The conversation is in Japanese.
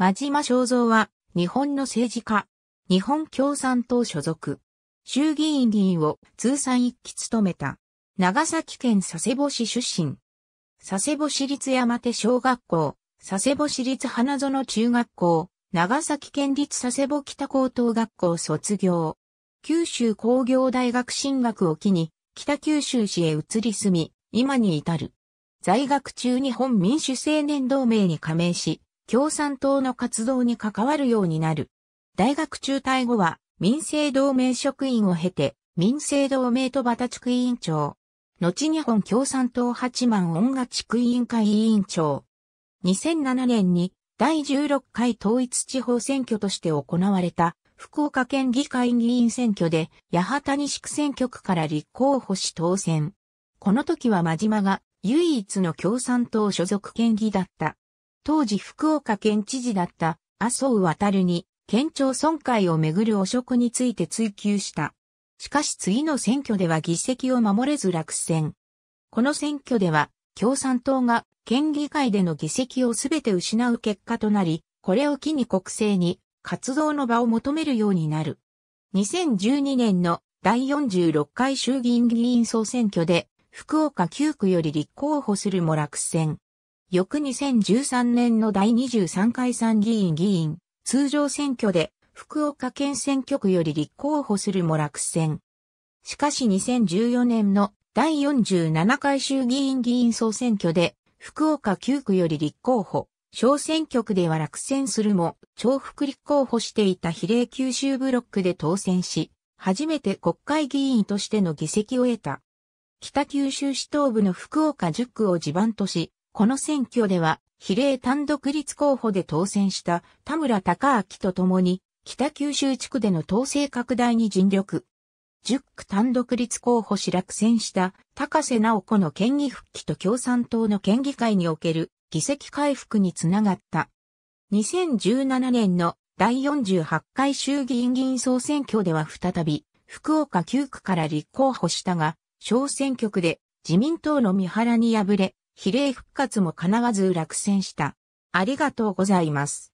真島正造は、日本の政治家、日本共産党所属、衆議院議員を通算一期務めた、長崎県佐世保市出身、佐世保市立山手小学校、佐世保市立花園中学校、長崎県立佐世保北高等学校卒業、九州工業大学進学を機に、北九州市へ移り住み、今に至る。在学中日本民主青年同盟に加盟し、共産党の活動に関わるようになる。大学中退後は民政同盟職員を経て、民政同盟とバタ地区委員長。後日本共産党八幡音楽地区委員会委員長。2007年に第16回統一地方選挙として行われた福岡県議会議員選挙で八幡西区選挙区から立候補し当選。この時は真島が唯一の共産党所属県議だった。当時福岡県知事だった麻生渡に県庁損壊をめぐる汚職について追及した。しかし次の選挙では議席を守れず落選。この選挙では共産党が県議会での議席をすべて失う結果となり、これを機に国政に活動の場を求めるようになる。2012年の第46回衆議院議員総選挙で福岡9区より立候補するも落選。翌2013年の第23回参議院議員、通常選挙で福岡県選挙区より立候補するも落選。しかし2014年の第47回衆議院議員総選挙で福岡9区より立候補、小選挙区では落選するも、重複立候補していた比例九州ブロックで当選し、初めて国会議員としての議席を得た。北九州市東部の福岡10区を地盤とし、この選挙では、比例単独立候補で当選した田村隆明と共に、北九州地区での統制拡大に尽力。10区単独立候補し落選した高瀬直子の県議復帰と共産党の県議会における議席回復につながった。2017年の第48回衆議院議員総選挙では再び福岡9区から立候補したが、小選挙区で自民党の三原に敗れ、比例復活も叶わず落選した。ありがとうございます。